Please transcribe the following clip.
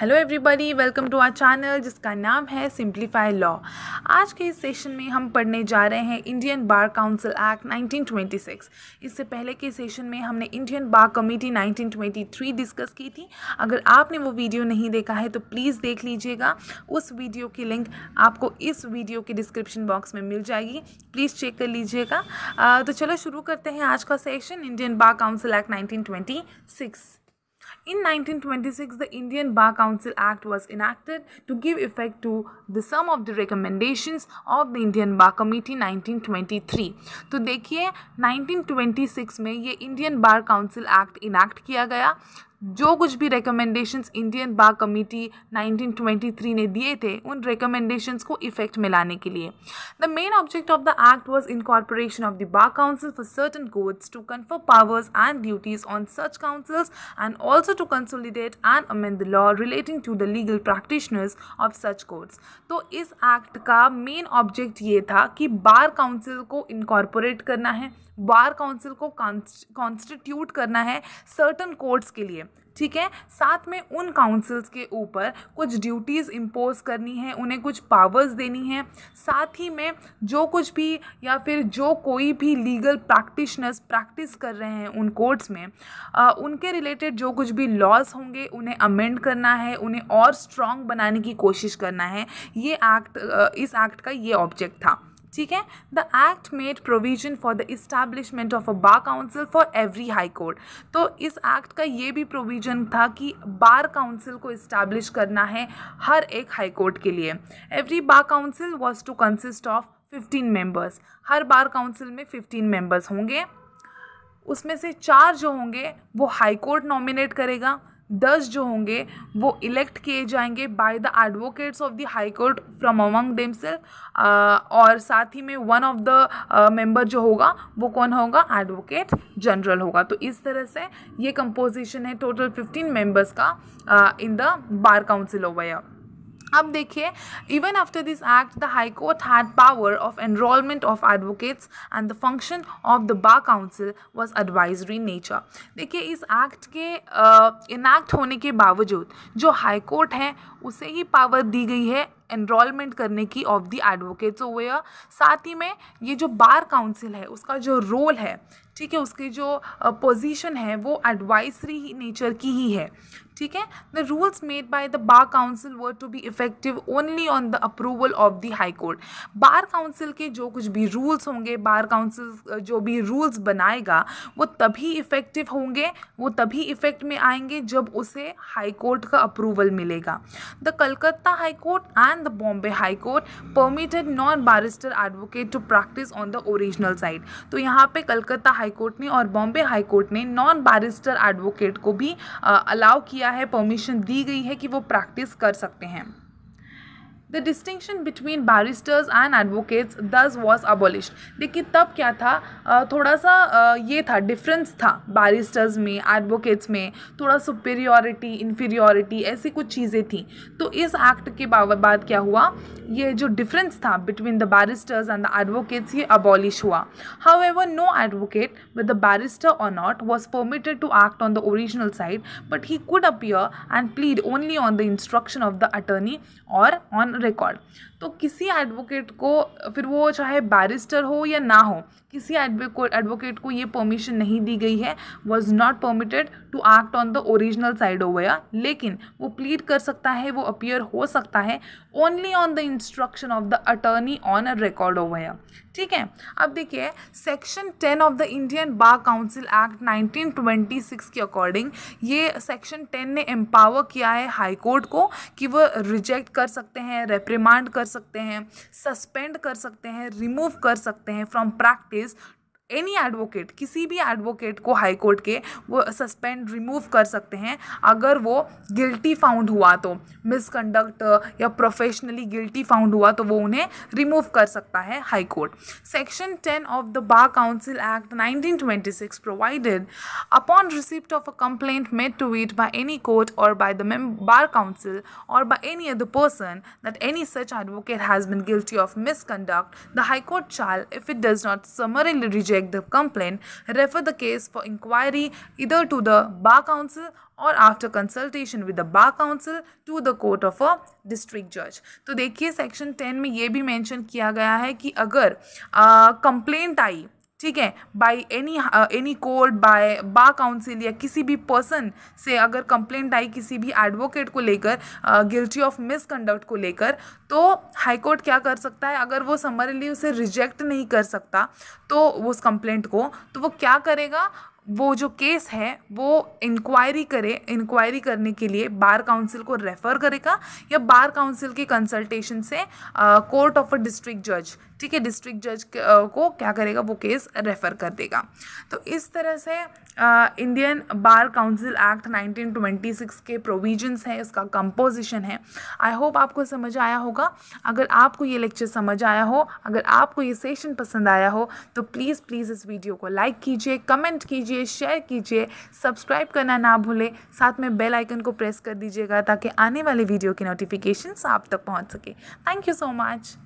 Hello everybody welcome to our channel जिसका नाम है सिंप्लीफाई लॉ आज के इस सेशन में हम पढ़ने जा रहे हैं इंडियन बार काउंसिल एक्ट 1926 इससे पहले के सेशन में हमने इंडियन बार कमेटी 1923 डिस्कस की थी अगर आपने वो वीडियो नहीं देखा है तो प्लीज़ देख लीजिएगा उस वीडियो की लिंक आपको इस वीडियो के डिस्क्रिप्शन बॉक्स में मिल जाएगी प्लीज़ चेक कर लीजिएगा तो चलो शुरू करते हैं आज का session Indian Bar council Act nineteen In 1926, the Indian Bar Council Act was enacted to give effect to the sum of the recommendations of the Indian Bar Committee 1923. तो देखिए 1926 में ये Indian Bar Council Act enact किया गया जो कुछ भी recommendations Indian बार committee 1923 ने दिए थे उन रिकमेंडेशंस को इफेक्ट में लाने के लिए the main object of the act was incorporation of the bar council for certain courts to confer powers and duties on such councils and also to consolidate and amend the law relating to the legal practitioners of such courts तो इस act का main object ये था कि bar council को incorporate करना है bar council को कॉन्स्टिट्यूट करना है सर्टन कोर्ट्स के लिए ठीक है साथ में उन काउंसिल्स के ऊपर कुछ ड्यूटीज़ इम्पोज करनी है उन्हें कुछ पावर्स देनी है साथ ही में जो कुछ भी या फिर जो कोई भी लीगल प्रैक्टिशनर्स प्रैक्टिस कर रहे हैं उन कोर्ट्स में आ, उनके रिलेटेड जो कुछ भी लॉज होंगे उन्हें अमेंड करना है उन्हें और स्ट्रॉन्ग बनाने की कोशिश करना है ये एक्ट इस एक्ट का ये ऑब्जेक्ट था ठीक है the act made provision for the establishment of a bar council for every high court तो इस एक्ट का ये भी प्रोविजन था कि बार काउंसिल को इस्टेब्लिश करना है हर एक हाई कोर्ट के लिए every bar council was to consist of fifteen members हर बार काउंसिल में फिफ्टीन मेंबर्स होंगे उसमें से चार जो होंगे वो हाई कोर्ट नॉमिनेट करेगा दस जो होंगे वो इलेक्ट किए जाएंगे by the advocates of the high court from among them और साथ ही में वन ऑफ द मेंबर जो होगा वो कौन होगा एडवोकेट जनरल होगा तो इस तरह से ये कंपोजिशन है टोटल फिफ्टीन मेंबर्स का in the bar council over अब देखिए even after this act the high court had power of enrolment of advocates and the function of the bar council was advisory nature देखिए इस act के enact uh, होने के बावजूद जो high court है उसे ही पावर दी गई है एनरोलमेंट करने की ऑफ द एडवोकेट्स ओवेयर साथ ही में ये जो बार काउंसिल है उसका जो रोल है ठीक है उसकी जो पोजीशन है वो एडवाइसरी नेचर की ही है ठीक है the rules made by the bar council were to be effective only on the approval of the high court bar council के जो कुछ भी रूल्स होंगे बार काउंसिल जो भी रूल्स बनाएगा वो तभी इफेक्टिव होंगे वो तभी इफेक्ट में आएंगे जब उसे हाई कोर्ट का अप्रूवल मिलेगा the Calcutta high court and the Bombay high court permitted non barrister advocate to practise on the original side तो यहाँ पे कलकत्ता हाई कोर्ट ने और बॉम्बे हाई कोर्ट ने नॉन बारिस्टर एडवोकेट को भी अलाउ किया क्या है परमिशन दी गई है कि वो प्रैक्टिस कर सकते हैं The distinction between barristers and advocates thus was abolished. देखिए तब क्या था थोड़ा सा ये था difference था barristers में advocates में थोड़ा superiority inferiority ऐसी कुछ चीजें थी तो इस act के बाद क्या हुआ ये जो difference था between the barristers and the advocates ये abolish हुआ. However, no advocate whether barrister or not was permitted to act on the original side but he could appear and plead only on the instruction of the attorney or on record तो किसी advocate को फिर वो चाहे barrister हो या ना हो किसी एडवोकेट को ये परमिशन नहीं दी गई है was not permitted to act on the original side of या लेकिन वो प्लीड कर सकता है वो अपियर हो सकता है only on the instruction of the attorney on a record of या ठीक है अब देखिए section ten of the Indian Bar council Act nineteen twenty six के अकॉर्डिंग ये सेक्शन टेन ने एम्पावर किया है हाईकोर्ट को कि वह रिजेक्ट कर सकते हैं रेप्रीमांड कर सकते हैं सस्पेंड कर सकते हैं रिमूव कर सकते हैं फ्रॉम प्रैक्टिस एनी एडवोकेट किसी भी एडवोकेट को हाई कोर्ट के वो सस्पेंड रिमूव कर सकते हैं अगर वो गिल्टी फाउंड हुआ तो मिसकंडक्ट या प्रोफेशनली गिल्टी फाउंड हुआ तो वो उन्हें रिमूव कर सकता है high court section ten of the bar council act 1926 provided upon receipt of a complaint made to it by any court और बाय द बार काउंसिल और by any other person that any such advocate has been guilty of misconduct the high court shall if it does not summarily reject reject the complaint, refer the case for inquiry either to the Bar Council और after consultation with the bar council to the court of a district जज तो देखिए section ten में ये भी mention किया गया है कि अगर कंप्लेंट आई ठीक है by any any court by bar council या किसी भी पर्सन से अगर कंप्लेंट आई किसी भी एडवोकेट को लेकर गिल्टी ऑफ मिसकंडक्ट को लेकर तो हाई कोर्ट क्या कर सकता है अगर वो समरली उसे रिजेक्ट नहीं कर सकता तो उस कंप्लेंट को तो वो क्या करेगा वो जो केस है वो इंक्वायरी करे इंक्वायरी करने के लिए बार काउंसिल को रेफ़र करेगा या बार काउंसिल के कंसल्टेशन से कोर्ट ऑफ अ डिस्ट्रिक्ट जज ठीक है डिस्ट्रिक्ट जज को क्या करेगा वो केस रेफ़र कर देगा तो इस तरह से इंडियन बार काउंसिल एक्ट 1926 के प्रोविजंस हैं इसका कंपोजिशन है आई होप आपको समझ आया होगा अगर आपको ये लेक्चर समझ आया हो अगर आपको ये सेशन पसंद आया हो तो प्लीज़ प्लीज़ इस वीडियो को लाइक कीजिए कमेंट कीजिए शेयर कीजिए सब्सक्राइब करना ना भूलें साथ में बेल आइकन को प्रेस कर दीजिएगा ताकि आने वाले वीडियो की नोटिफिकेशन आप तक पहुँच सके थैंक यू सो मच